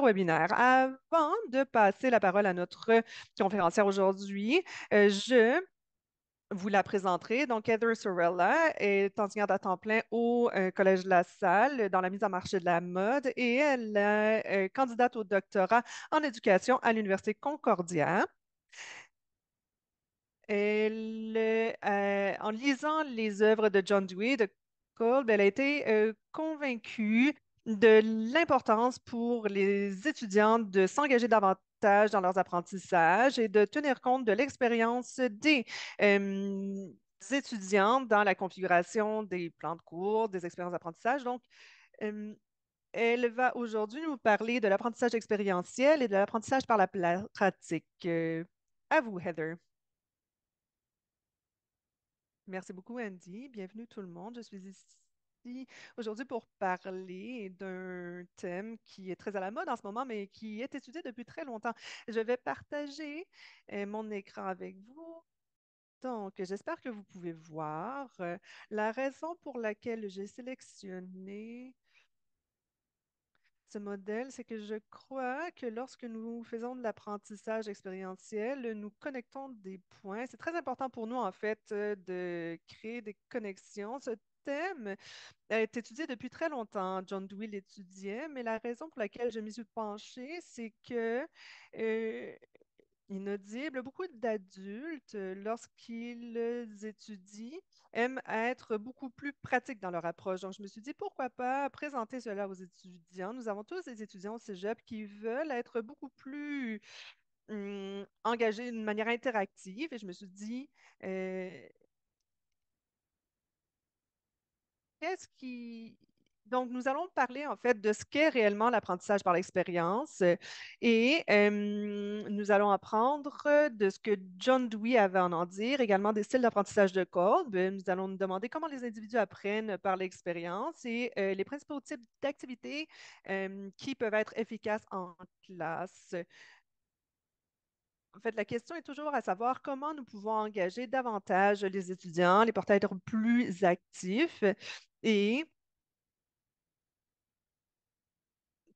webinaire. Avant de passer la parole à notre conférencière aujourd'hui, euh, je vous la présenterai. Donc, Heather Sorella est enseignante à temps plein au euh, Collège de la Salle dans la mise en marché de la mode et elle euh, est candidate au doctorat en éducation à l'Université Concordia. Elle, en lisant les œuvres de John Dewey de Kolb, elle a été convaincue de l'importance pour les étudiants de s'engager davantage dans leurs apprentissages et de tenir compte de l'expérience des étudiantes euh, étudiants dans la configuration des plans de cours, des expériences d'apprentissage. Donc, euh, elle va aujourd'hui nous parler de l'apprentissage expérientiel et de l'apprentissage par la pratique. Euh, à vous, Heather. Merci beaucoup, Andy. Bienvenue tout le monde. Je suis ici aujourd'hui pour parler d'un thème qui est très à la mode en ce moment, mais qui est étudié depuis très longtemps. Je vais partager euh, mon écran avec vous. Donc, j'espère que vous pouvez voir euh, la raison pour laquelle j'ai sélectionné ce modèle, c'est que je crois que lorsque nous faisons de l'apprentissage expérientiel, nous connectons des points. C'est très important pour nous, en fait, euh, de créer des connexions système est euh, étudié depuis très longtemps. Hein, John Dewey l'étudiait, mais la raison pour laquelle je m'y suis penchée, c'est que euh, inaudible. Beaucoup d'adultes, euh, lorsqu'ils étudient, aiment être beaucoup plus pratiques dans leur approche. Donc, je me suis dit, pourquoi pas présenter cela aux étudiants? Nous avons tous des étudiants au Cégep qui veulent être beaucoup plus hum, engagés d'une manière interactive. Et je me suis dit, euh, qui, donc, nous allons parler en fait de ce qu'est réellement l'apprentissage par l'expérience et euh, nous allons apprendre de ce que John Dewey avait à en dire, également des styles d'apprentissage de Kolb. Nous allons nous demander comment les individus apprennent par l'expérience et euh, les principaux types d'activités euh, qui peuvent être efficaces en classe. En fait, la question est toujours à savoir comment nous pouvons engager davantage les étudiants, les porter à être plus actifs. Et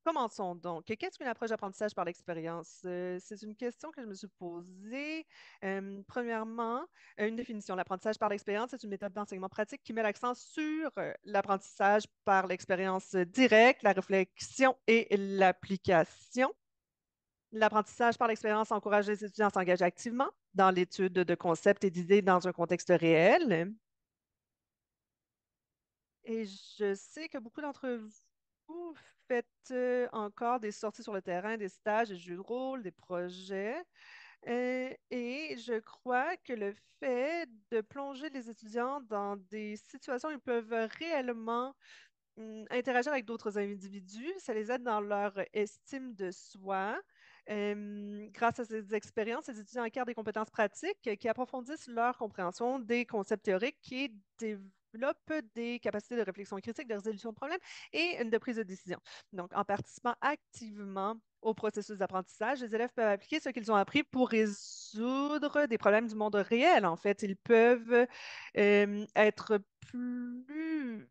Commençons donc. Qu'est-ce qu'une approche d'apprentissage par l'expérience? Euh, c'est une question que je me suis posée. premièrement, une définition. L'apprentissage par l'expérience, c'est une méthode d'enseignement pratique qui met l'accent sur euh, l'apprentissage par l'expérience directe, la réflexion et l'application. L'apprentissage par l'expérience encourage les étudiants à s'engager activement dans l'étude de concepts et d'idées dans un contexte réel. Et je sais que beaucoup d'entre vous faites euh, encore des sorties sur le terrain, des stages, des jeux de rôle, des projets. Euh, et je crois que le fait de plonger les étudiants dans des situations où ils peuvent réellement hum, interagir avec d'autres individus, ça les aide dans leur estime de soi. grâce à ces expériences, les étudiants acquièrent des compétences pratiques qui approfondissent leur compréhension des concepts théoriques et développent des capacités de réflexion critique, de résolution de problèmes et de prise de décision. Donc, en participant activement au processus d'apprentissage, les élèves peuvent appliquer ce qu'ils ont appris pour résoudre des problèmes du monde réel. En fait, ils peuvent euh, être plus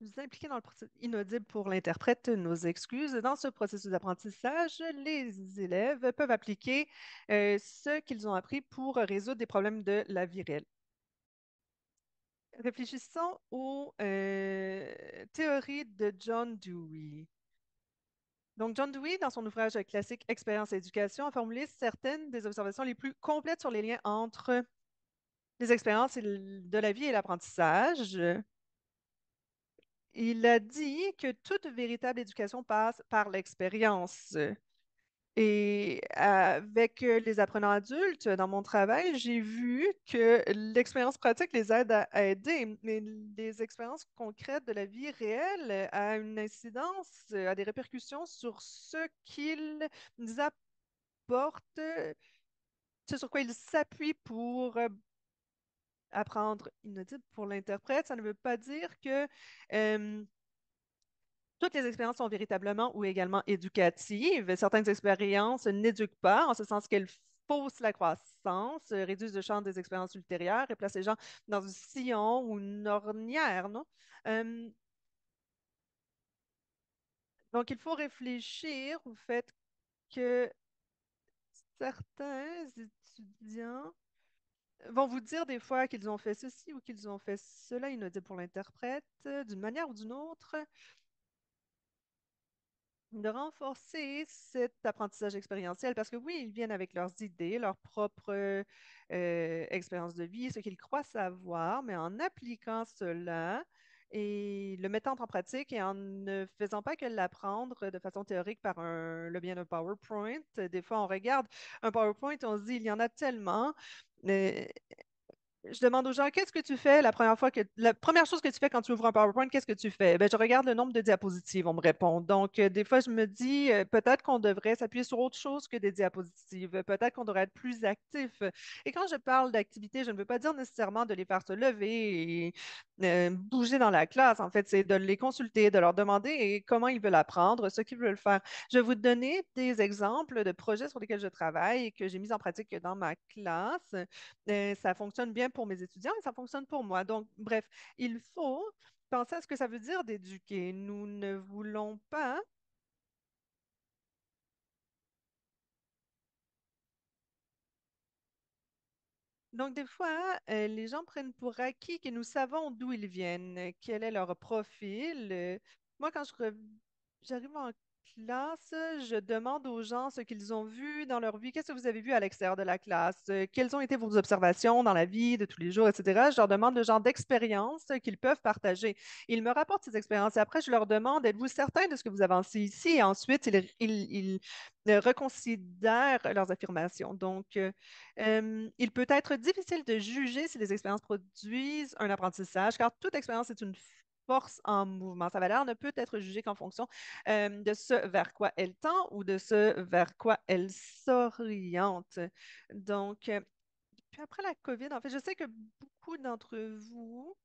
Nous impliquer dans le processus inaudible pour l'interprète, nos excuses. Dans ce processus d'apprentissage, les élèves peuvent appliquer euh, ce qu'ils ont appris pour résoudre des problèmes de la vie réelle. Réfléchissons aux euh, théories de John Dewey. Donc, John Dewey, dans son ouvrage classique Expérience et éducation, a formulé certaines des observations les plus complètes sur les liens entre les expériences de la vie et l'apprentissage il a dit que toute véritable éducation passe par l'expérience. Et avec les apprenants adultes, dans mon travail, j'ai vu que l'expérience pratique les aide à, aider, mais les expériences concrètes de la vie réelle ont une incidence, ont des répercussions sur ce qu'ils apportent, ce sur quoi ils s'appuient pour apprendre inaudible pour l'interprète, ça ne veut pas dire que toutes les expériences sont véritablement ou également éducatives. Certaines expériences n'éduquent pas, en ce sens qu'elles faussent la croissance, euh, réduisent le champ des expériences ultérieures et placent les gens dans un sillon ou une ornière, non? donc, il faut réfléchir au fait que certains étudiants vont vous dire des fois qu'ils ont fait ceci ou qu'ils ont fait cela, idée pour l'interprète, d'une manière ou d'une autre, de renforcer cet apprentissage expérientiel parce que oui, ils viennent avec leurs idées, leur propre euh, euh, expérience de vie, ce qu'ils croient savoir, mais en appliquant cela et le mettant en pratique et en ne faisant pas que l'apprendre de façon théorique par le bien d'un PowerPoint. Des fois, on regarde un PowerPoint, on se dit, il y en a tellement, the je demande aux gens qu'est-ce que tu fais la première fois que la première chose que tu fais quand tu ouvres un PowerPoint, qu'est-ce que tu fais? ben je regarde le nombre de diapositives, on me répond. Donc, euh, des fois, je me dis euh, peut-être qu'on devrait s'appuyer sur autre chose que des diapositives, peut-être qu'on devrait être plus actif. Et quand je parle d'activité, je ne veux pas dire nécessairement de les faire se lever et euh, bouger dans la classe. En fait, c'est de les consulter, de leur demander comment ils veulent apprendre, ce qu'ils veulent faire. Je vais vous donner des exemples de projets sur lesquels je travaille et que j'ai mis en pratique dans ma classe. ça fonctionne bien pour mes étudiants et ça fonctionne pour moi. Donc, bref, il faut penser à ce que ça veut dire d'éduquer. Nous ne voulons pas Donc, des fois, euh, les gens prennent pour acquis que nous savons d'où ils viennent, quel est leur profil. Euh, moi, quand je j'arrive en Classe, je demande aux gens ce qu'ils ont vu dans leur vie. Qu'est-ce que vous avez vu à l'extérieur de la classe? Euh, quelles ont été vos observations dans la vie de tous les jours, etc. Je leur demande le genre d'expérience qu'ils peuvent partager. Ils me rapportent ces expériences. Et après, je leur demande, êtes-vous certain de ce que vous avancez ici? Et ensuite, ils, euh, reconsidèrent leurs affirmations. Donc, euh, il peut être difficile de juger si les expériences produisent un apprentissage, car toute expérience est une force en mouvement. Sa valeur ne peut être jugée qu'en fonction euh, de ce vers quoi elle tend ou de ce vers quoi elle s'oriente. Donc, euh, puis après la COVID, en fait, je sais que beaucoup d'entre vous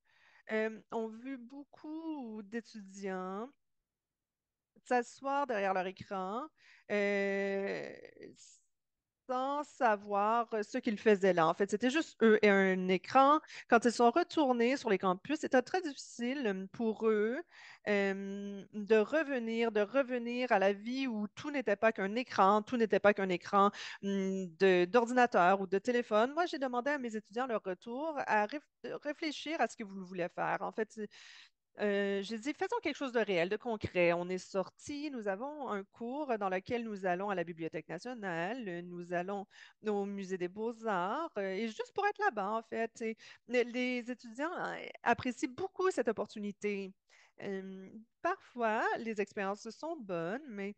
euh, ont vu beaucoup d'étudiants s'asseoir derrière leur écran, sans savoir euh, ce qu'ils faisaient là. En fait, c'était juste eux et un écran. Quand ils sont retournés sur les campus, c'était très difficile pour eux de revenir, de revenir à la vie où tout n'était pas qu'un écran, tout n'était pas qu'un écran mmh, d'ordinateur ou de téléphone. Moi, j'ai demandé à mes étudiants leur retour à réfléchir à ce que vous voulez faire. En fait, euh, j'ai dit, faisons quelque chose de réel, de concret. On est sorti, nous avons un cours dans lequel nous allons à la Bibliothèque nationale, nous allons au Musée des beaux-arts, euh, et juste pour être là-bas, en fait. les étudiants euh, apprécient beaucoup cette opportunité. parfois, les expériences sont bonnes, mais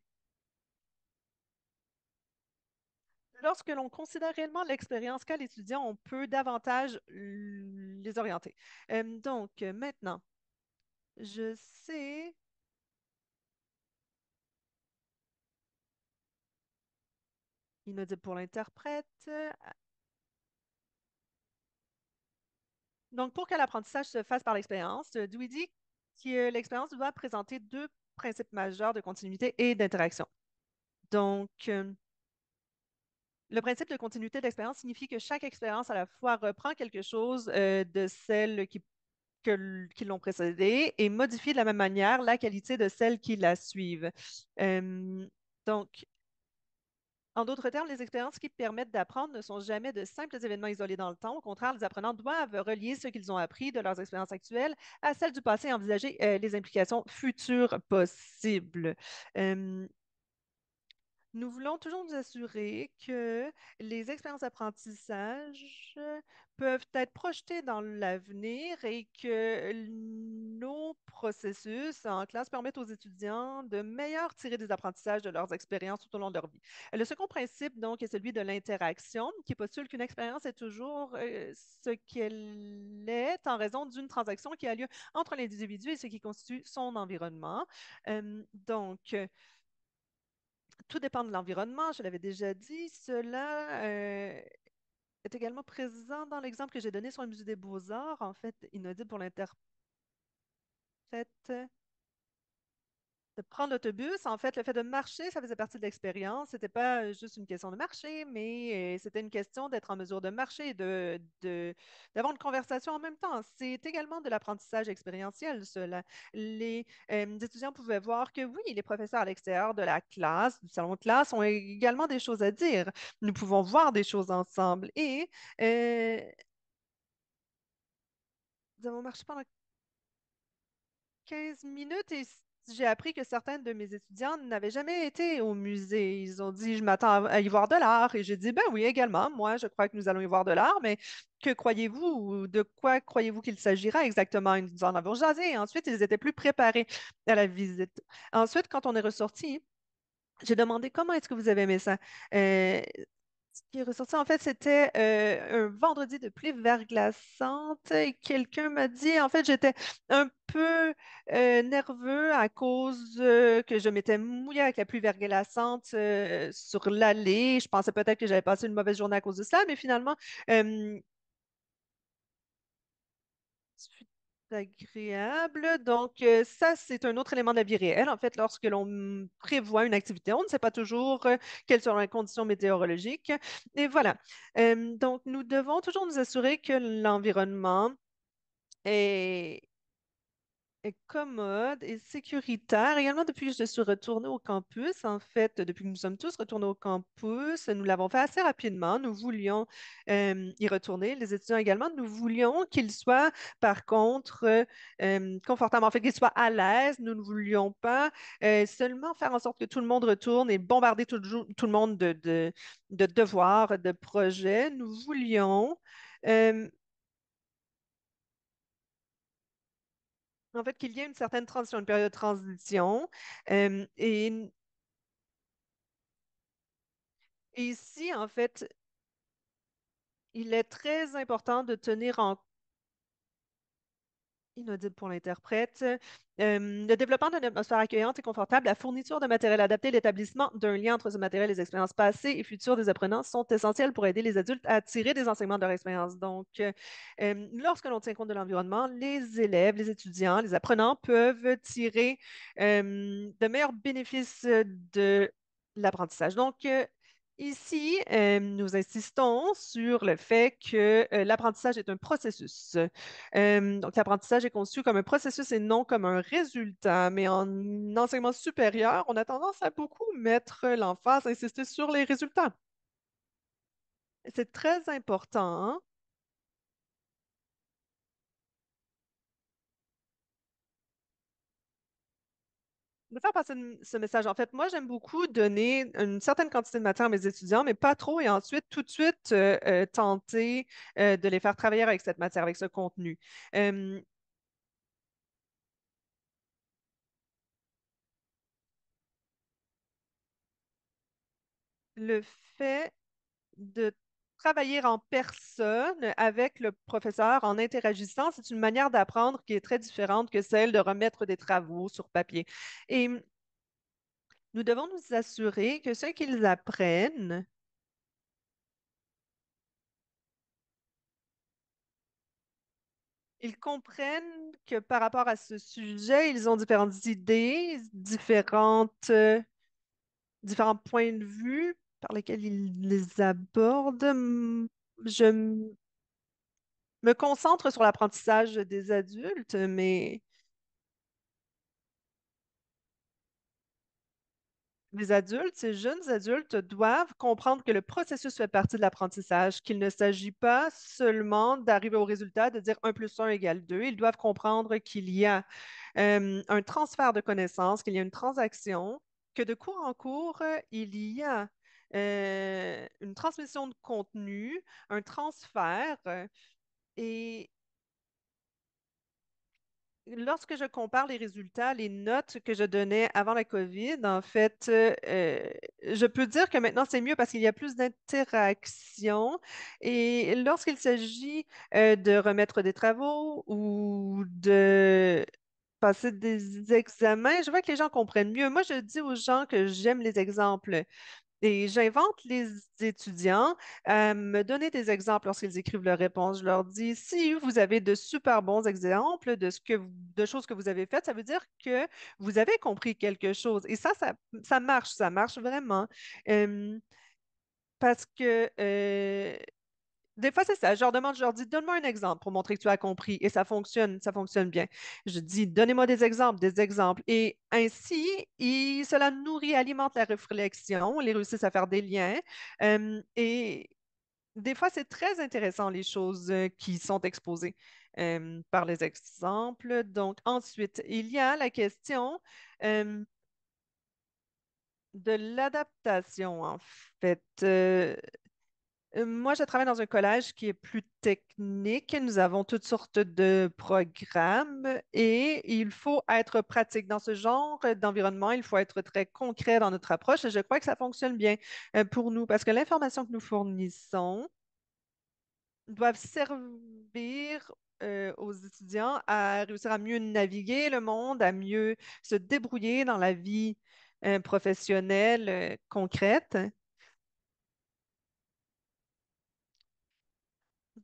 lorsque l'on considère réellement l'expérience qu'a l'étudiant, on peut davantage les orienter. donc, maintenant, je sais. Inaudible pour l'interprète. Donc, pour que l'apprentissage se fasse par l'expérience, euh, Dewey dit que l'expérience doit présenter deux principes majeurs de continuité et d'interaction. Donc, euh, le principe de continuité d'expérience signifie que chaque expérience à la fois reprend quelque chose euh, de celle qui qui l'ont précédée et modifier de la même manière la qualité de celles qui la suivent. donc, en d'autres termes, les expériences qui permettent d'apprendre ne sont jamais de simples événements isolés dans le temps. Au contraire, les apprenants doivent relier ce qu'ils ont appris de leurs expériences actuelles à celles du passé et envisager euh, les implications futures possibles. nous voulons toujours nous assurer que les expériences d'apprentissage peuvent être projetés dans l'avenir et que nos processus en classe permettent aux étudiants de meilleur tirer des apprentissages de leurs expériences tout au long de leur vie. Le second principe, donc, est celui de l'interaction, qui postule qu'une expérience est toujours euh, ce qu'elle est en raison d'une transaction qui a lieu entre l'individu et ce qui constitue son environnement. donc, euh, tout dépend de l'environnement, je l'avais déjà dit, cela euh, également présent dans l'exemple que j'ai donné sur le musée des beaux-arts, en fait, inaudible pour l'interprète de prendre l'autobus, en fait, le fait de marcher, ça faisait partie de l'expérience. n'était pas euh, juste une question de marcher, mais euh, c'était une question d'être en mesure de marcher, de, d'avoir une conversation en même temps. C'est également de l'apprentissage expérientiel, cela. Les, euh, étudiants pouvaient voir que oui, les professeurs à l'extérieur de la classe, du salon de classe, ont également des choses à dire. Nous pouvons voir des choses ensemble et nous avons marché pendant 15 minutes et j'ai appris que certaines de mes étudiantes n'avaient jamais été au musée. Ils ont dit, je m'attends à y voir de l'art. Et j'ai dit, ben oui, également, moi, je crois que nous allons y voir de l'art, mais que croyez-vous? De quoi croyez-vous qu'il s'agira exactement? Ils nous en avons jasé. Et ensuite, ils étaient plus préparés à la visite. Ensuite, quand on est ressorti, j'ai demandé comment est-ce que vous avez aimé ça. Euh, ce qui est ressorti, en fait, c'était euh, un vendredi de pluie verglaçante et quelqu'un m'a dit, en fait, j'étais un peu euh, nerveux à cause euh, que je m'étais mouillée avec la pluie verglaçante sur l'allée. Je pensais peut-être que j'avais passé une mauvaise journée à cause de cela, mais finalement, agréable. Donc, euh, ça, c'est un autre élément de la vie réelle. En fait, lorsque l'on prévoit une activité, on ne sait pas toujours euh, quelles seront les conditions météorologiques. Et voilà. Euh, donc, nous devons toujours nous assurer que l'environnement est commode et sécuritaire. Également, depuis que je suis retournée au campus, en fait, depuis que nous sommes tous retournés au campus, nous l'avons fait assez rapidement. Nous voulions euh, y retourner, les étudiants également. Nous voulions qu'ils soient, par contre, confortablement, euh, confortables, en fait, qu'ils soient à l'aise. Nous ne voulions pas euh, seulement faire en sorte que tout le monde retourne et bombarder tout, le monde de, devoirs, de projets. Nous voulions... en fait, qu'il y a une certaine transition, une période de transition. Euh, et, et ici, en fait, il est très important de tenir en inaudible pour l'interprète. Euh, le développement d'une atmosphère accueillante et confortable, la fourniture de matériel adapté, l'établissement d'un lien entre ce matériel et les expériences passées et futures des apprenants sont essentiels pour aider les adultes à tirer des enseignements de leur expérience. Donc, euh, lorsque l'on tient compte de l'environnement, les élèves, les étudiants, les apprenants peuvent tirer euh, de meilleurs bénéfices de l'apprentissage. Donc, Ici, euh, nous insistons sur le fait que euh, l'apprentissage est un processus. Euh, donc, l'apprentissage est conçu comme un processus et non comme un résultat. Mais en enseignement supérieur, on a tendance à beaucoup mettre l'emphase, insister sur les résultats. C'est très important hein. de faire passer ce message. En fait, moi, j'aime beaucoup donner une certaine quantité de matière à mes étudiants, mais pas trop, et ensuite, tout de suite, euh, euh, tenter euh, de les faire travailler avec cette matière, avec ce contenu. le fait de travailler en personne avec le professeur en interagissant, c'est une manière d'apprendre qui est très différente que celle de remettre des travaux sur papier. Et nous devons nous assurer que ce qu'ils apprennent ils comprennent que par rapport à ce sujet, ils ont différentes idées, différentes, euh, différents points de vue, par lesquels ils les abordent. Hum, je me concentre sur l'apprentissage des adultes, mais les adultes, ces jeunes adultes doivent comprendre que le processus fait partie de l'apprentissage, qu'il ne s'agit pas seulement d'arriver au résultat, de dire 1 plus 1 égale 2. Ils doivent comprendre qu'il y a un transfert de connaissances, qu'il y a une transaction, que de cours en cours, il y a euh, une transmission de contenu, un transfert. Euh, et lorsque je compare les résultats, les notes que je donnais avant la COVID, en fait, euh, je peux dire que maintenant c'est mieux parce qu'il y a plus d'interaction. Et lorsqu'il s'agit de remettre des travaux ou de passer des examens, je vois que les gens comprennent mieux. Moi, je dis aux gens que j'aime les exemples et j'invente les étudiants à euh, me donner des exemples lorsqu'ils écrivent leurs réponses. Je leur dis si vous avez de super bons exemples de ce que de choses que vous avez faites, ça veut dire que vous avez compris quelque chose. Et ça, ça, marche, ça marche vraiment. parce que euh, des fois, c'est ça. Je leur demande, je leur dis, donne-moi un exemple pour montrer que tu as compris. Et ça fonctionne, ça fonctionne bien. Je dis, donnez-moi des exemples, des exemples. Et ainsi, cela nourrit, alimente la réflexion. les réussissent à faire des liens. et des fois, c'est très intéressant les choses euh, qui sont exposées par les exemples. Donc, ensuite, il y a la question de l'adaptation, en fait. Euh, euh, moi, je travaille dans un collège qui est plus technique. Nous avons toutes sortes de programmes et il faut être pratique dans ce genre d'environnement. Il faut être très concret dans notre approche et je crois que ça fonctionne bien euh, pour nous parce que l'information que nous fournissons doit servir euh, aux étudiants à réussir à mieux naviguer le monde, à mieux se débrouiller dans la vie professionnelle concrète.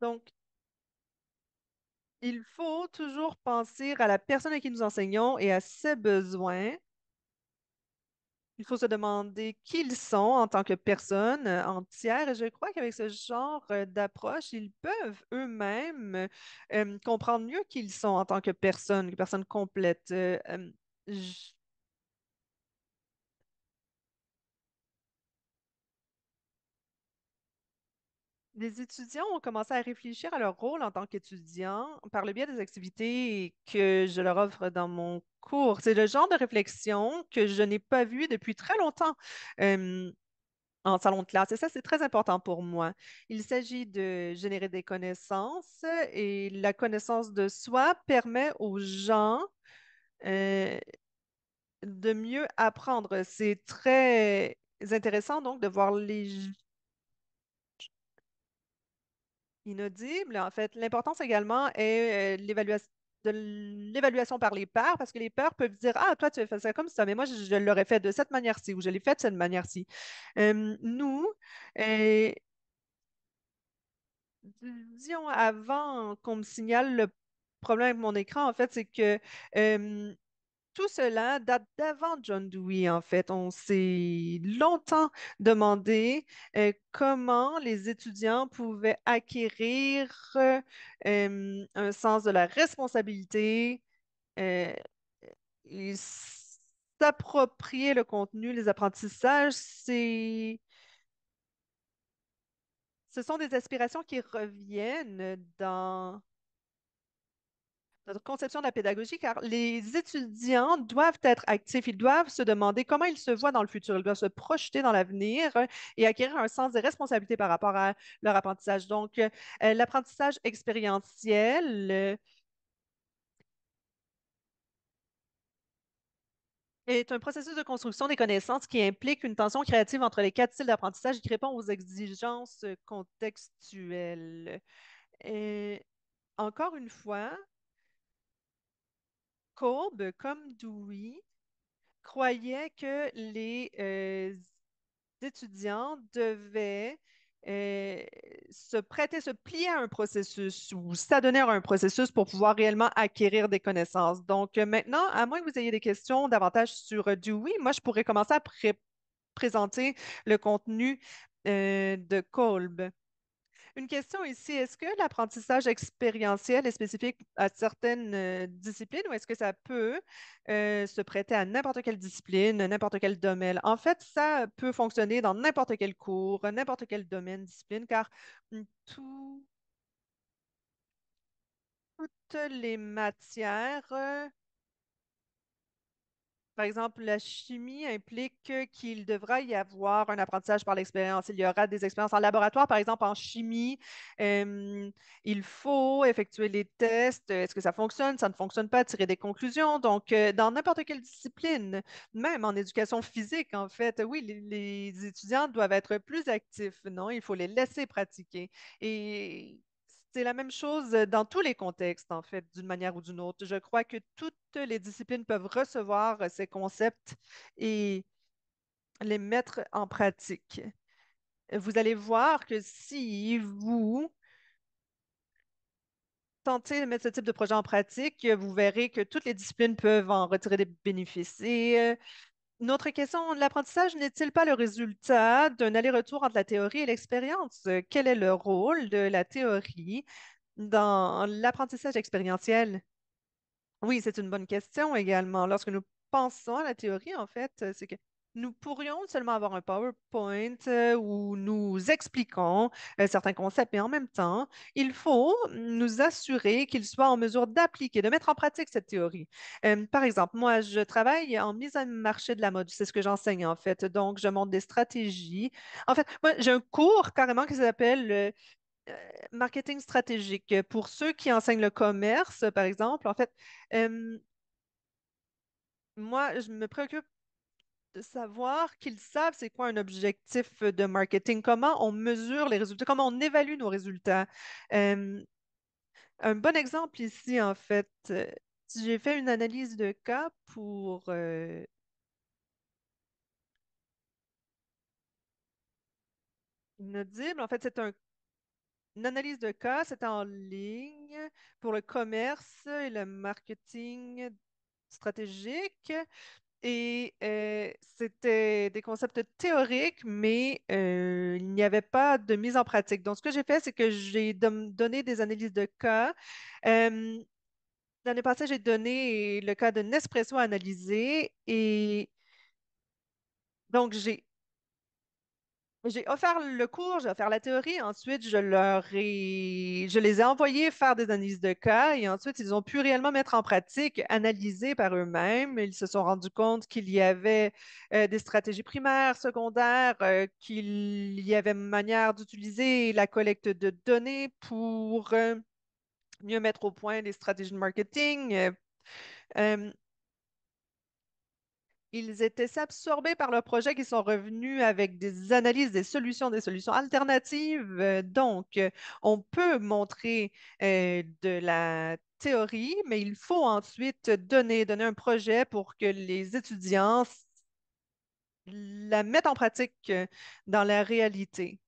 Donc, il faut toujours penser à la personne à qui nous enseignons et à ses besoins. Il faut se demander qui ils sont en tant que personne euh, entière. Et je crois qu'avec ce genre euh, d'approche, ils peuvent eux-mêmes euh, comprendre mieux qui ils sont en tant que personne, que personne complète. Les étudiants ont commencé à réfléchir à leur rôle en tant qu'étudiants par le biais des activités que je leur offre dans mon cours. C'est le genre de réflexion que je n'ai pas vu depuis très longtemps. en salon de classe. Et ça, c'est très important pour moi. Il s'agit de générer des connaissances et la connaissance de soi permet aux gens de mieux apprendre. C'est très intéressant donc de voir les inaudible. En fait, l'importance également est euh, l'évaluation de l'évaluation par les pairs, parce que les pairs peuvent dire Ah, toi, tu as fait ça comme ça, mais moi, je, l'aurais fait de cette manière-ci ou je l'ai fait de cette manière-ci. nous, euh, disons avant qu'on me signale le problème avec mon écran, en fait, c'est que tout cela date d'avant John Dewey, en fait. On s'est longtemps demandé euh, comment les étudiants pouvaient acquérir euh, un sens de la responsabilité, euh, s'approprier le contenu, les apprentissages. C'est... Ce sont des aspirations qui reviennent dans notre conception de la pédagogie, car les étudiants doivent être actifs, ils doivent se demander comment ils se voient dans le futur, ils doivent se projeter dans l'avenir euh, et acquérir un sens des responsabilités par rapport à leur apprentissage. Donc, euh, euh, l'apprentissage expérientiel. est un processus de construction des connaissances qui implique une tension créative entre les quatre styles d'apprentissage et qui répond aux exigences contextuelles. Et encore une fois, Kolb, comme Dewey, croyait que les euh, étudiants devaient euh, se prêter, se plier à un processus ou s'adonner à un processus pour pouvoir réellement acquérir des connaissances. Donc euh, maintenant, à moins que vous ayez des questions davantage sur Dewey, moi, je pourrais commencer à présenter le contenu de Kolb. Une question ici, est-ce que l'apprentissage expérientiel est spécifique à certaines euh, disciplines ou est-ce que ça peut euh, se prêter à n'importe quelle discipline, n'importe quel domaine? En fait, ça peut fonctionner dans n'importe quel cours, n'importe quel domaine, discipline, car hmm, toutes les matières euh, par exemple, la chimie implique qu'il devra y avoir un apprentissage par l'expérience. Il y aura des expériences en laboratoire, par exemple en chimie. Euh, il faut effectuer les tests. Est-ce que ça fonctionne? Ça ne fonctionne pas? Tirer des conclusions. Donc, euh, dans n'importe quelle discipline, même en éducation physique, en fait, oui, les, les étudiants doivent être plus actifs. Non, il faut les laisser pratiquer. Et c'est la même chose euh, dans tous les contextes, en fait, d'une manière ou d'une autre. Je crois que toutes les disciplines peuvent recevoir euh, ces concepts et les mettre en pratique. Vous allez voir que si vous tentez de mettre ce type de projet en pratique, vous verrez que toutes les disciplines peuvent en retirer des bénéfices euh, notre question de l'apprentissage n'est-il pas le résultat d'un aller-retour entre la théorie et l'expérience? Euh, quel est le rôle de la théorie dans l'apprentissage expérientiel? Oui, c'est une bonne question également. Lorsque nous pensons à la théorie, en fait, c'est que nous pourrions seulement avoir un PowerPoint euh, où nous expliquons euh, certains concepts, mais en même temps, il faut nous assurer qu'ils soient en mesure d'appliquer, de mettre en pratique cette théorie. Euh, par exemple, moi, je travaille en mise en marché de la mode. C'est ce que j'enseigne, en fait. Donc, je montre des stratégies. En fait, moi, j'ai un cours carrément qui s'appelle marketing stratégique. Pour ceux qui enseignent le commerce, par exemple, en fait, moi, je me préoccupe de savoir qu'ils savent c'est quoi un objectif euh, de marketing, comment on mesure les résultats, comment on évalue nos résultats. un bon exemple ici, en fait, euh, j'ai fait une analyse de cas pour euh, En fait, c'est une analyse de cas, c'est en ligne pour le commerce et le marketing stratégique. Et euh, c'était des concepts théoriques, mais euh, il n'y avait pas de mise en pratique. Donc, ce que j'ai fait, c'est que j'ai donné des analyses de cas. Euh, l'année passée, j'ai donné le cas de Nespresso à analyser et donc j'ai j'ai offert le cours, j'ai offert la théorie, ensuite je leur ai, je les ai envoyés faire des analyses de cas et ensuite ils ont pu réellement mettre en pratique, analyser par eux-mêmes. Ils se sont rendus compte qu'il y avait euh, des stratégies primaires, secondaires, euh, qu'il y avait manière d'utiliser la collecte de données pour euh, mieux mettre au point des stratégies de marketing ils étaient absorbés par leur projet qui sont revenus avec des analyses, des solutions, des solutions alternatives. Euh, donc, euh, on peut montrer euh, de la théorie, mais il faut ensuite donner, donner un projet pour que les étudiants la mettent en pratique dans la réalité.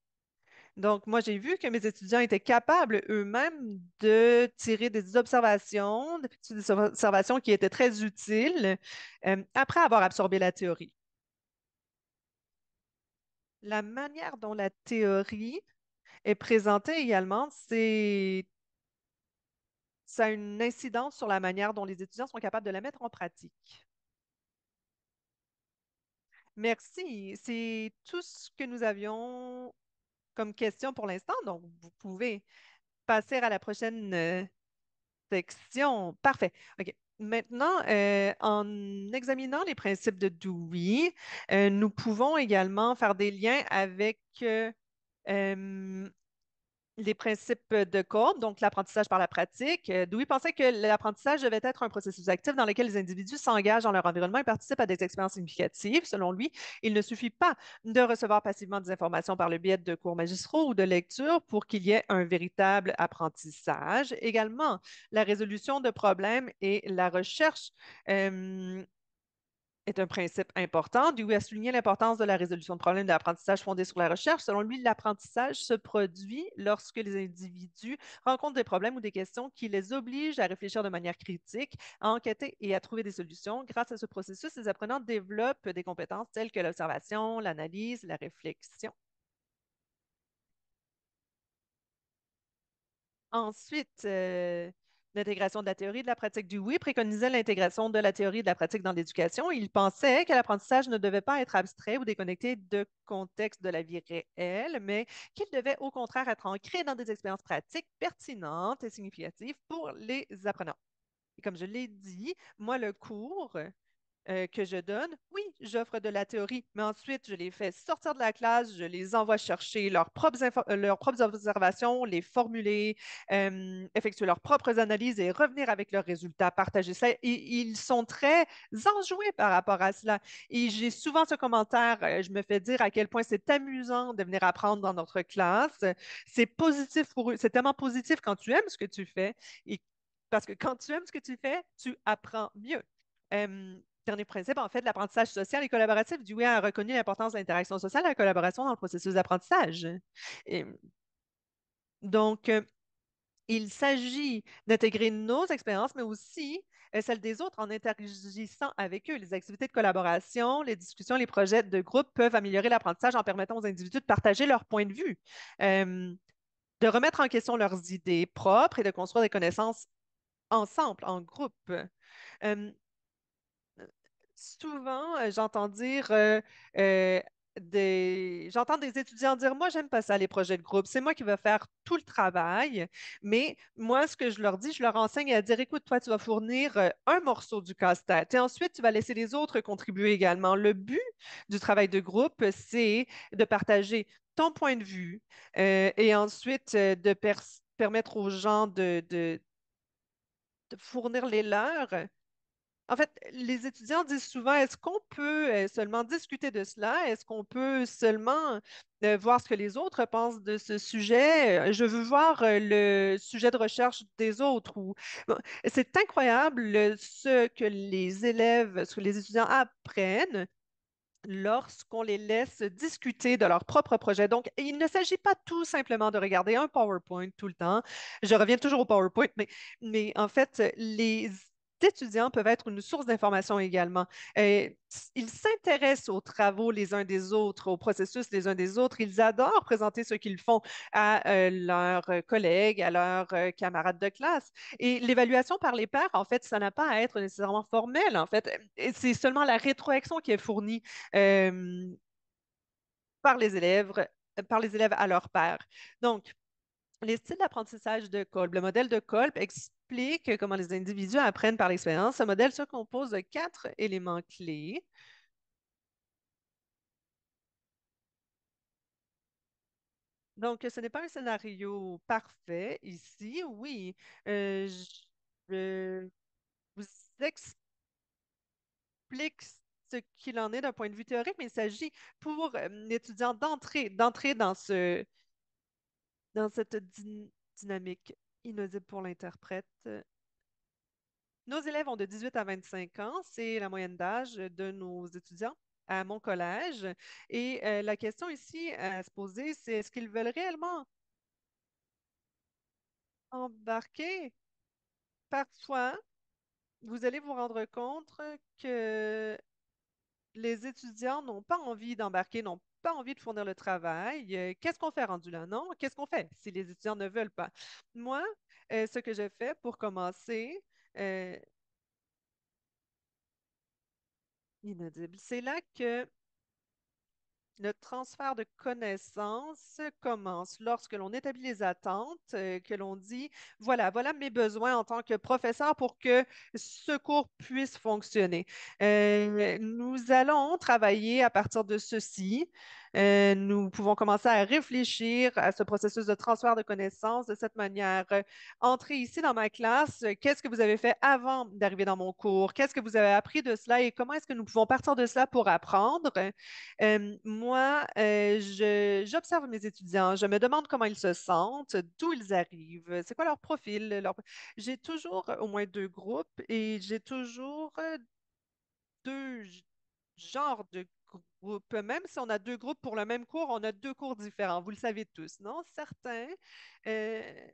Donc, moi, j'ai vu que mes étudiants étaient capables eux-mêmes de tirer des observations, des observations qui étaient très utiles euh, après avoir absorbé la théorie. La manière dont la théorie est présentée également, c'est ça a une incidence sur la manière dont les étudiants sont capables de la mettre en pratique. Merci. C'est tout ce que nous avions comme question pour l'instant, donc vous pouvez passer à la prochaine euh, section. Parfait. OK. Maintenant, euh, en examinant les principes de Dewey, euh, nous pouvons également faire des liens avec les principes de Courbe, donc l'apprentissage par la pratique. Euh, Dewey pensait que l'apprentissage devait être un processus actif dans lequel les individus s'engagent dans leur environnement et participent à des expériences significatives. Selon lui, il ne suffit pas de recevoir passivement des informations par le biais de cours magistraux ou de lecture pour qu'il y ait un véritable apprentissage. Également, la résolution de problèmes et la recherche euh, est un principe important. Dewey a souligné l'importance de la résolution de problèmes d'apprentissage l'apprentissage fondée sur la recherche. Selon lui, l'apprentissage se produit lorsque les individus rencontrent des problèmes ou des questions qui les obligent à réfléchir de manière critique, à enquêter et à trouver des solutions. Grâce à ce processus, les apprenants développent des compétences telles que l'observation, l'analyse, la réflexion. Ensuite, euh, L'intégration de la théorie et de la pratique du oui préconisait l'intégration de la théorie et de la pratique dans l'éducation. Il pensait que l'apprentissage ne devait pas être abstrait ou déconnecté de contexte de la vie réelle, mais qu'il devait au contraire être ancré dans des expériences pratiques pertinentes et significatives pour les apprenants. Et comme je l'ai dit, moi, le cours, euh, que je donne, oui, j'offre de la théorie, mais ensuite, je les fais sortir de la classe, je les envoie chercher leurs propres, euh, observations, les formuler, euh, effectuer leurs propres analyses et revenir avec leurs résultats, partager ça. Et ils sont très enjoués par rapport à cela. Et j'ai souvent ce commentaire, je me fais dire à quel point c'est amusant de venir apprendre dans notre classe. C'est positif pour eux. C'est tellement positif quand tu aimes ce que tu fais. Et parce que quand tu aimes ce que tu fais, tu apprends mieux dernier principe, en fait, l'apprentissage social et collaboratif, Dewey a reconnu l'importance de l'interaction sociale et de la collaboration dans le processus d'apprentissage. Donc, euh, il s'agit d'intégrer nos expériences, mais aussi euh, celles des autres en interagissant avec eux. Les activités de collaboration, les discussions, les projets de groupe peuvent améliorer l'apprentissage en permettant aux individus de partager leur point de vue, euh, de remettre en question leurs idées propres et de construire des connaissances ensemble, en groupe souvent, euh, j'entends dire euh, euh, des... J'entends des étudiants dire, moi, j'aime pas ça, les projets de groupe. C'est moi qui vais faire tout le travail. Mais moi, ce que je leur dis, je leur enseigne à dire, écoute, toi, tu vas fournir un morceau du casse-tête et ensuite, tu vas laisser les autres contribuer également. Le but du travail de groupe, c'est de partager ton point de vue et ensuite de permettre aux gens de fournir les leurs en fait, les étudiants disent souvent, est-ce qu'on peut euh, seulement discuter de cela? Est-ce qu'on peut seulement euh, voir ce que les autres pensent de ce sujet? Je veux voir euh, le sujet de recherche des autres. c'est incroyable ce que les élèves, ce que les étudiants apprennent lorsqu'on les laisse discuter de leur propre projet. Donc, il ne s'agit pas tout simplement de regarder un PowerPoint tout le temps. Je reviens toujours au PowerPoint, mais, mais en fait, les étudiants peuvent être une source d'information également. Et euh, ils s'intéressent aux travaux les uns des autres, aux processus les uns des autres. Ils adorent présenter ce qu'ils font à euh, leurs euh, collègues, à leurs camarades de classe. Et l'évaluation par les pairs, en fait, ça n'a pas à être nécessairement formel, En fait, c'est seulement la rétroaction qui est fournie par les élèves par les élèves à leurs pairs. Donc, les styles d'apprentissage de Kolb. Le modèle de Kolb explique comment les individus apprennent par l'expérience. Ce modèle se compose de quatre éléments clés. Donc, ce n'est pas un scénario parfait ici. Oui, euh, je vous explique ce qu'il en est d'un point de vue théorique, mais il s'agit pour l'étudiant euh, d'entrer, d'entrer dans ce dans cette dynamique inaudible pour l'interprète. Euh, nos élèves ont de 18 à 25 ans, c'est la moyenne d'âge de nos étudiants à mon collège. Et euh, la question ici à se poser, c'est est-ce qu'ils veulent réellement embarquer? Parfois, vous allez vous rendre compte que les étudiants n'ont pas envie d'embarquer, n'ont envie de fournir le travail, euh, qu'est-ce qu'on fait rendu là? Non, qu'est-ce qu'on fait si les étudiants ne veulent pas? Moi, euh, ce que je fais pour commencer, euh, inaudible, c'est là que le transfert de connaissances commence lorsque l'on établit les attentes, euh, que l'on dit, voilà, voilà mes besoins en tant que professeur pour que ce cours puisse fonctionner. Euh, nous allons travailler à partir de ceci. Euh, nous pouvons commencer à réfléchir à ce processus de transfert de connaissances de cette manière. Entrez ici dans ma classe, qu'est-ce que vous avez fait avant d'arriver dans mon cours? Qu'est-ce que vous avez appris de cela et comment est-ce que nous pouvons partir de cela pour apprendre? Euh, moi, euh, j'observe mes étudiants, je me demande comment ils se sentent, d'où ils arrivent, c'est quoi leur profil. J'ai toujours au moins deux groupes et j'ai toujours deux genres de euh, même si on a deux groupes pour le même cours, on a deux cours différents. Vous le savez tous, non? Certains. Euh,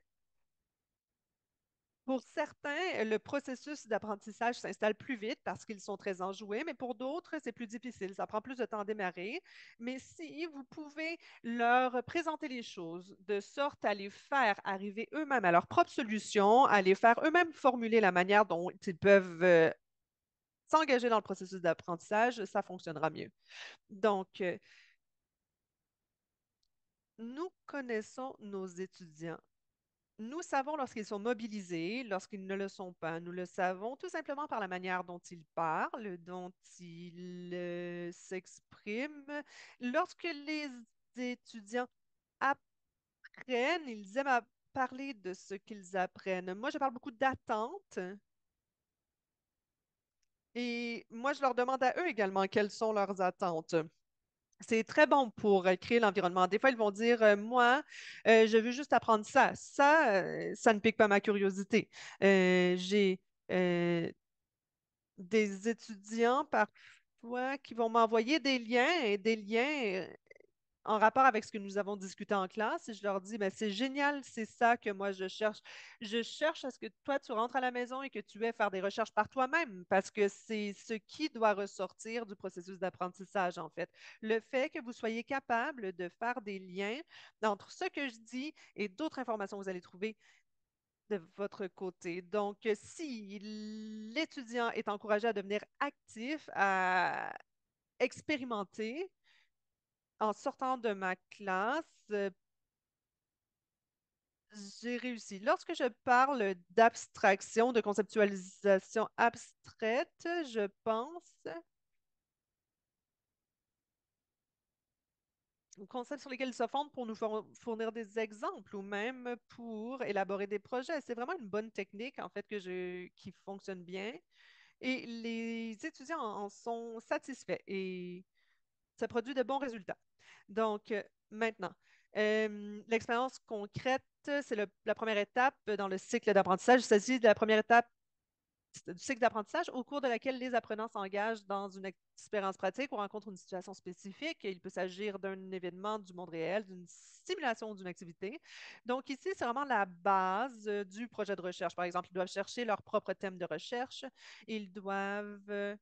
pour certains, le processus d'apprentissage s'installe plus vite parce qu'ils sont très enjoués, mais pour d'autres, c'est plus difficile. Ça prend plus de temps à démarrer. Mais si vous pouvez leur présenter les choses de sorte à les faire arriver eux-mêmes à leur propre solution, à les faire eux-mêmes formuler la manière dont ils peuvent euh, s'engager dans le processus d'apprentissage, ça fonctionnera mieux. Donc, euh, nous connaissons nos étudiants. Nous savons lorsqu'ils sont mobilisés, lorsqu'ils ne le sont pas. Nous le savons tout simplement par la manière dont ils parlent, dont ils euh, s'expriment. Lorsque les étudiants apprennent, ils aiment parler de ce qu'ils apprennent. Moi, je parle beaucoup d'attente et moi, je leur demande à eux également quelles sont leurs attentes c'est très bon pour euh, créer l'environnement. Des fois, ils vont dire euh, Moi, euh, je veux juste apprendre ça. Ça, ça ne pique pas ma curiosité. J'ai des étudiants parfois qui vont m'envoyer des liens, et des liens en rapport avec ce que nous avons discuté en classe et je leur dis, mais ben, c'est génial, c'est ça que moi je cherche. Je cherche à ce que toi, tu rentres à la maison et que tu aies faire des recherches par toi-même parce que c'est ce qui doit ressortir du processus d'apprentissage, en fait. Le fait que vous soyez capable de faire des liens entre ce que je dis et d'autres informations que vous allez trouver de votre côté. Donc, si l'étudiant est encouragé à devenir actif, à expérimenter, en sortant de ma classe, euh, j'ai réussi. Lorsque je parle d'abstraction, de conceptualisation abstraite, je pense aux concepts sur lesquels ils se fondent pour nous fournir des exemples ou même pour élaborer des projets. C'est vraiment une bonne technique, en fait, que je, qui fonctionne bien. Et les étudiants en sont satisfaits ça produit de bons résultats. Donc, euh, maintenant, euh, l'expérience concrète, c'est la première étape dans le cycle d'apprentissage. Il s'agit de la première étape du cycle d'apprentissage au cours de laquelle les apprenants s'engagent dans une expérience pratique ou rencontrent une situation spécifique. Il peut s'agir d'un événement du monde réel, d'une simulation ou d'une activité. Donc ici, c'est vraiment la base euh, du projet de recherche. Par exemple, ils doivent chercher leur propre thème de recherche. Ils doivent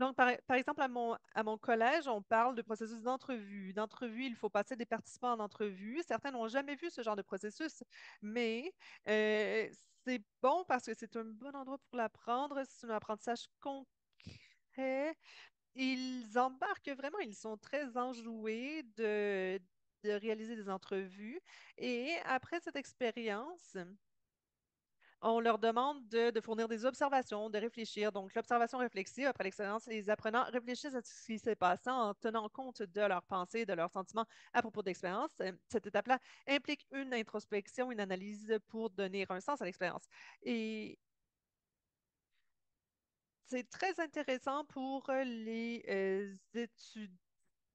Donc, par, exemple, à mon, collège, on parle de processus d'entrevue. D'entrevue, il faut passer des participants en entrevue. Certains n'ont jamais vu ce genre de processus, mais euh, c'est bon parce que c'est un bon endroit pour l'apprendre. C'est un apprentissage concret. Ils embarquent vraiment, ils sont très enjoués de réaliser des entrevues. Et après cette expérience, on leur demande de, fournir des observations, de réfléchir. Donc, l'observation réflexive, après l'expérience, les apprenants réfléchissent à ce qui s'est passé en tenant compte de leurs pensées, de leurs sentiments à propos de l'expérience. Euh, cette étape-là implique une introspection, une analyse pour donner un sens à l'expérience. Et c'est très intéressant pour euh, les euh,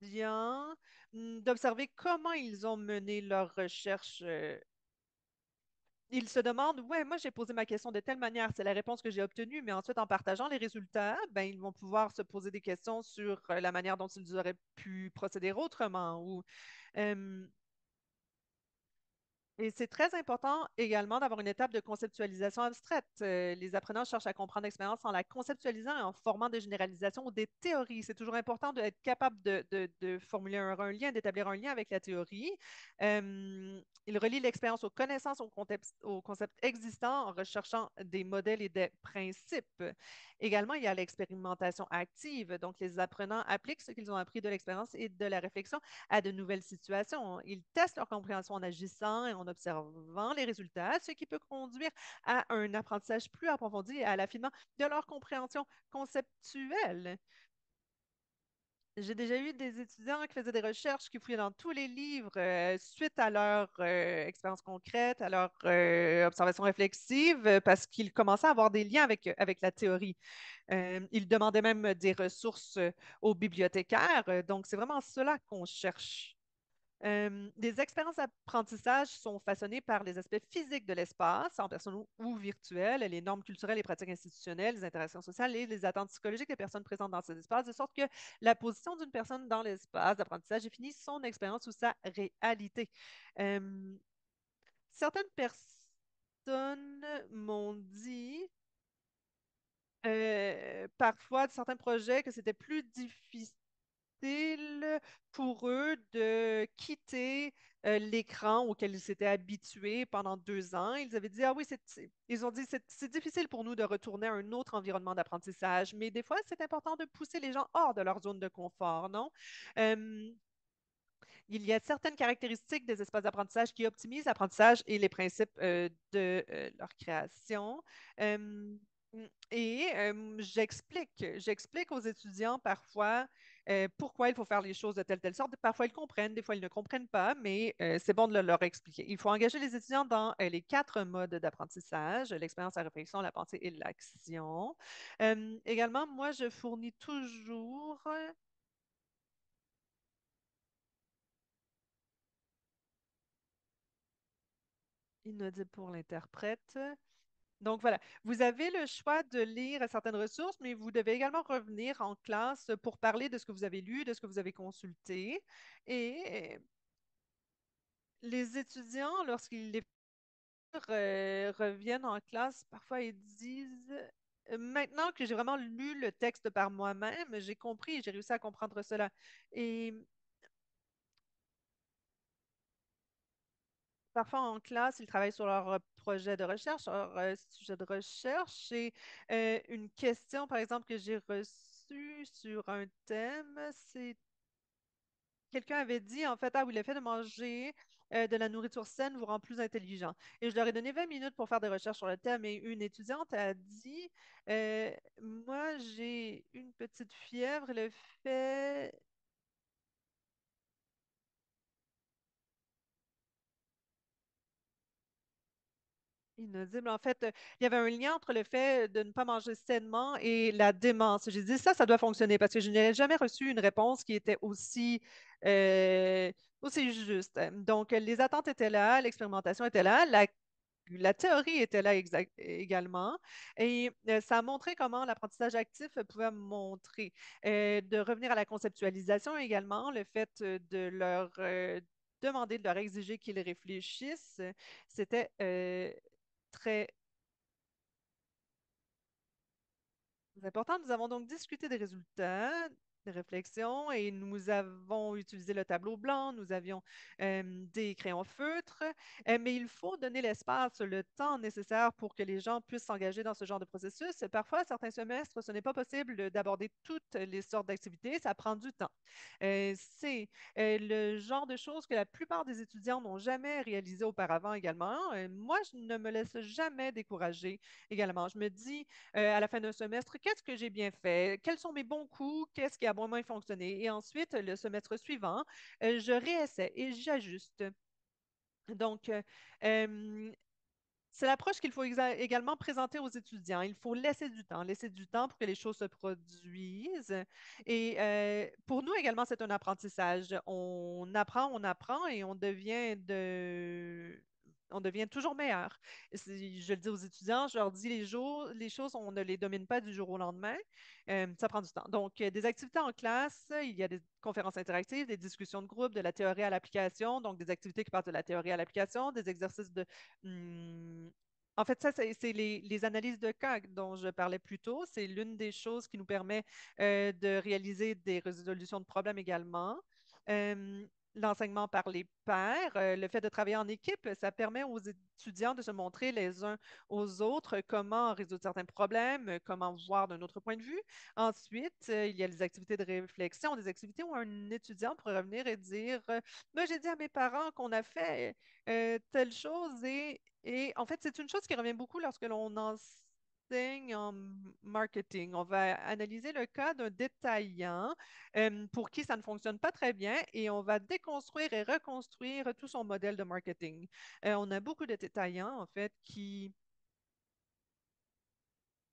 étudiants hum, d'observer comment ils ont mené leur recherche ils se demandent Ouais, moi, j'ai posé ma question de telle manière, c'est la réponse que j'ai obtenue, mais ensuite, en partageant les résultats, ben, ils vont pouvoir se poser des questions sur euh, la manière dont ils auraient pu procéder autrement. Ou, et c'est très important également d'avoir une étape de conceptualisation abstraite. Euh, les apprenants cherchent à comprendre l'expérience en la conceptualisant et en formant des généralisations ou des théories. C'est toujours important d'être capable de, formuler un, lien, d'établir un lien avec la théorie. Ils euh, il relie l'expérience aux connaissances, aux concepts, aux concepts existants en recherchant des modèles et des principes. Également, il y a l'expérimentation active. Donc, les apprenants appliquent ce qu'ils ont appris de l'expérience et de la réflexion à de nouvelles situations. Ils testent leur compréhension en agissant et en en observant les résultats, ce qui peut conduire à un apprentissage plus approfondi et à l'affinement de leur compréhension conceptuelle. J'ai déjà eu des étudiants qui faisaient des recherches, qui fouillaient dans tous les livres euh, suite à leur euh, expérience concrète, à leur euh, observation réflexive, parce qu'ils commençaient à avoir des liens avec, avec la théorie. ils demandaient même des ressources aux bibliothécaires. Donc, c'est vraiment cela qu'on cherche. Euh, des les expériences d'apprentissage sont façonnées par les aspects physiques de l'espace, en personne ou, virtuel, les normes culturelles, les pratiques institutionnelles, les interactions sociales et les attentes psychologiques des personnes présentes dans cet espace, de sorte que la position d'une personne dans l'espace d'apprentissage définit son expérience ou sa réalité. Euh, certaines personnes m'ont dit euh, parfois de certains projets que c'était plus difficile pour eux de quitter euh, l'écran auquel ils s'étaient habitués pendant deux ans. Ils avaient dit, ah oui, ils ont dit, c'est difficile pour nous de retourner à un autre environnement d'apprentissage, mais des fois, c'est important de pousser les gens hors de leur zone de confort, non? il y a certaines caractéristiques des espaces d'apprentissage qui optimisent l'apprentissage et les principes euh, de euh, leur création. Et j'explique, j'explique aux étudiants parfois euh, pourquoi il faut faire les choses de telle telle sorte. Parfois, ils comprennent, des fois, ils ne comprennent pas, mais euh, c'est bon de leur expliquer. Il faut engager les étudiants dans euh, les quatre modes d'apprentissage, l'expérience, la réflexion, la pensée et l'action. également, moi, je fournis toujours... Il pour l'interprète. Donc voilà, vous avez le choix de lire certaines ressources, mais vous devez également revenir en classe pour parler de ce que vous avez lu, de ce que vous avez consulté. Et euh, les étudiants, lorsqu'ils les euh, reviennent en classe, parfois ils disent euh, maintenant que j'ai vraiment lu le texte par moi-même, j'ai compris, j'ai réussi à comprendre cela. parfois en classe, ils travaillent sur leur euh, projet de recherche, leur euh, sujet de recherche. Et euh, une question, par exemple, que j'ai reçue sur un thème, c'est quelqu'un avait dit, en fait, ah oui, le fait de manger de la nourriture saine vous rend plus intelligent. Et je leur ai donné 20 minutes pour faire des recherches sur le thème. Et une étudiante a dit, moi, j'ai une petite fièvre, le fait Inaudible. En fait, il y avait un lien entre le fait de ne pas manger sainement et la démence. J'ai dit ça, ça doit fonctionner parce que je n'ai jamais reçu une réponse qui était aussi, euh, aussi juste. Donc, les attentes étaient là, l'expérimentation était là, la la théorie était là également et euh, ça a montré comment l'apprentissage actif pouvait montrer. Euh, de revenir à la conceptualisation également, le fait de leur demander, de leur exiger qu'ils réfléchissent, c'était très important, Nous avons donc discuté des résultats de réflexions et nous avons utilisé le tableau blanc, nous avions des crayons feutres, euh, mais il faut donner l'espace, le temps nécessaire pour que les gens puissent s'engager dans ce genre de processus. Parfois, certains semestres, ce n'est pas possible d'aborder toutes les sortes d'activités, ça prend du temps. Euh, c'est euh, le genre de choses que la plupart des étudiants n'ont jamais réalisé auparavant également. moi, je ne me laisse jamais décourager également. Je me dis à la fin d'un semestre, qu'est-ce que j'ai bien fait? Quels sont mes bons coups? Qu'est-ce qui a moins fonctionner. Et ensuite, le semestre suivant, euh, je réessaie et j'ajuste. Donc, euh, euh, c'est l'approche qu'il faut également présenter aux étudiants. Il faut laisser du temps, laisser du temps pour que les choses se produisent. Et pour nous également, c'est un apprentissage. On apprend, on apprend et on devient de on devient toujours meilleur. Je le dis aux étudiants, je leur dis les jours, les choses, on ne les domine pas du jour au lendemain. Euh, ça prend du temps. Donc, euh, des activités en classe, euh, il y a des conférences interactives, des discussions de groupe, de la théorie à l'application, donc des activités qui partent de la théorie à l'application, des exercices de, hmm, en fait, ça, c'est les, analyses de cas dont je parlais plus tôt. C'est l'une des choses qui nous permet de réaliser des résolutions de problèmes également l'enseignement par les pairs, euh, le fait de travailler en équipe, ça permet aux étudiants de se montrer les uns aux autres comment résoudre certains problèmes, comment voir d'un autre point de vue. Ensuite, euh, il y a les activités de réflexion, des activités où un étudiant pourrait revenir et dire euh, Moi, j'ai dit à mes parents qu'on a fait telle chose et, et en fait, c'est une chose qui revient beaucoup lorsque l'on enseigne en marketing. On va analyser le cas d'un détaillant euh, pour qui ça ne fonctionne pas très bien et on va déconstruire et reconstruire tout son modèle de marketing. Euh, on a beaucoup de détaillants, en fait, qui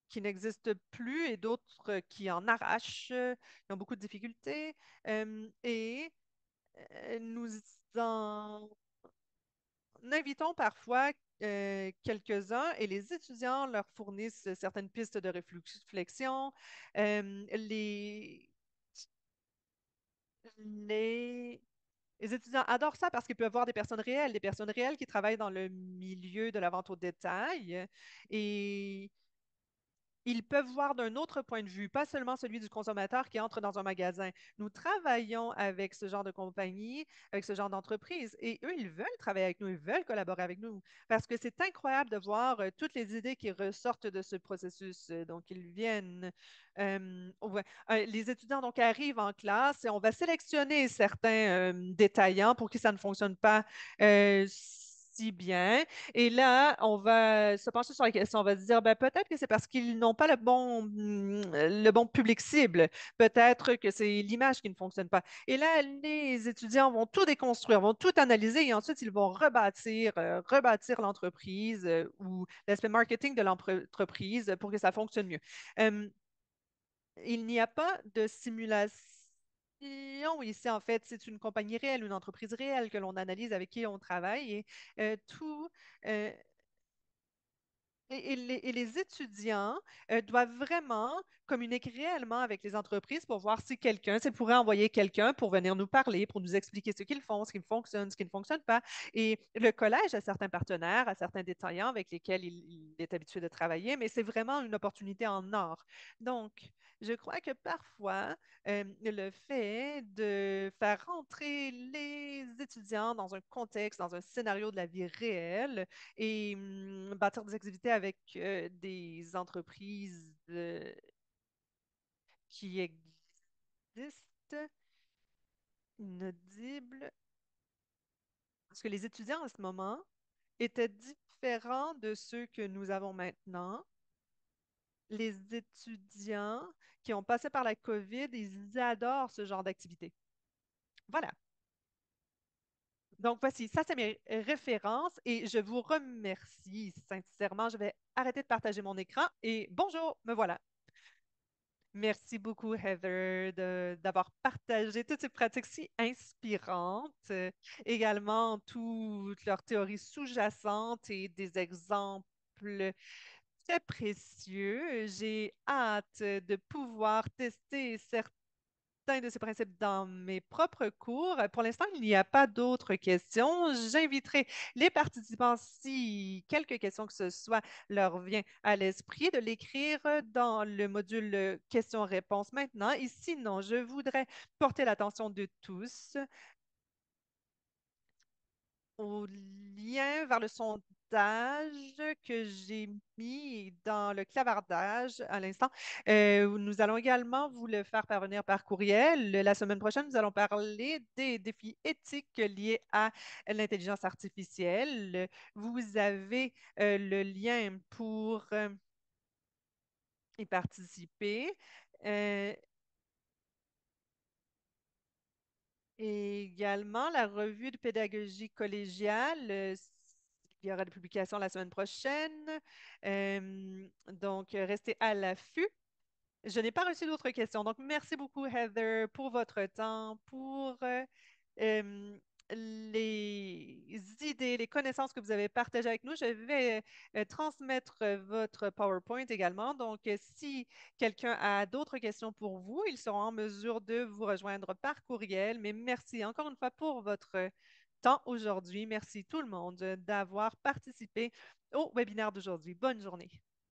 qui n'existent plus et d'autres qui en arrachent, qui ont beaucoup de difficultés. Euh, et nous en invitons parfois euh, quelques-uns et les étudiants leur fournissent certaines pistes de réflexion. les, euh, les, les étudiants adorent ça parce qu'ils peuvent voir des personnes réelles, des personnes réelles qui travaillent dans le milieu de la vente au détail et ils peuvent voir d'un autre point de vue, pas seulement celui du consommateur qui entre dans un magasin. Nous travaillons avec ce genre de compagnie, avec ce genre d'entreprise, et eux, ils veulent travailler avec nous, ils veulent collaborer avec nous, parce que c'est incroyable de voir euh, toutes les idées qui ressortent de ce processus. Euh, donc, ils viennent. les étudiants donc arrivent en classe et on va sélectionner certains détaillants pour qui ça ne fonctionne pas euh, bien. Et là, on va se pencher sur la question. On va se dire, ben, peut-être que c'est parce qu'ils n'ont pas le bon, le bon public cible. Peut-être que c'est l'image qui ne fonctionne pas. Et là, les étudiants vont tout déconstruire, vont tout analyser et ensuite, ils vont rebâtir, euh, rebâtir l'entreprise euh, ou l'aspect marketing de l'entreprise pour que ça fonctionne mieux. il n'y a pas de simulation ici, en fait, c'est une compagnie réelle, une entreprise réelle que l'on analyse avec qui on travaille. Et euh, tout, euh, et, les, étudiants euh, doivent vraiment communiquer réellement avec les entreprises pour voir si quelqu'un, s'ils pourraient envoyer quelqu'un pour venir nous parler, pour nous expliquer ce qu'ils font, ce qui fonctionne, ce qui ne fonctionne pas. Et le collège a certains partenaires, a certains détaillants avec lesquels il, est habitué de travailler, mais c'est vraiment une opportunité en or. Donc, je crois que parfois, euh, le fait de faire rentrer les étudiants dans un contexte, dans un scénario de la vie réelle et hum, bâtir des activités avec avec euh, des entreprises qui existent, inaudibles, parce que les étudiants en ce moment étaient différents de ceux que nous avons maintenant. Les étudiants qui ont passé par la COVID, ils adorent ce genre d'activité. Voilà. Donc, voici, ça, c'est mes références et je vous remercie sincèrement. Je vais arrêter de partager mon écran et bonjour, me voilà. Merci beaucoup, Heather, d'avoir partagé toutes ces pratiques si inspirantes, euh, également toutes leurs théories sous-jacentes et des exemples très précieux. J'ai hâte de pouvoir tester certains de ces principes dans mes propres cours. Pour l'instant, il n'y a pas d'autres questions. J'inviterai les participants, si quelques questions que ce soit leur vient à l'esprit, de l'écrire dans le module questions-réponses maintenant. Et sinon, je voudrais porter l'attention de tous au lien vers le sondage clavardage que j'ai mis dans le clavardage à l'instant. Euh, nous allons également vous le faire parvenir par courriel. La semaine prochaine, nous allons parler des défis éthiques liés à l'intelligence artificielle. Vous avez euh, le lien pour euh, y participer. également, la revue de pédagogie collégiale il y aura des publications la semaine prochaine. Euh, donc, restez à l'affût. Je n'ai pas reçu d'autres questions. Donc, merci beaucoup, Heather, pour votre temps, pour euh, les idées, les connaissances que vous avez partagées avec nous. Je vais euh, transmettre votre PowerPoint également. Donc, si quelqu'un a d'autres questions pour vous, ils seront en mesure de vous rejoindre par courriel. Mais merci encore une fois pour votre temps aujourd'hui. Merci tout le monde d'avoir participé au webinaire d'aujourd'hui. Bonne journée.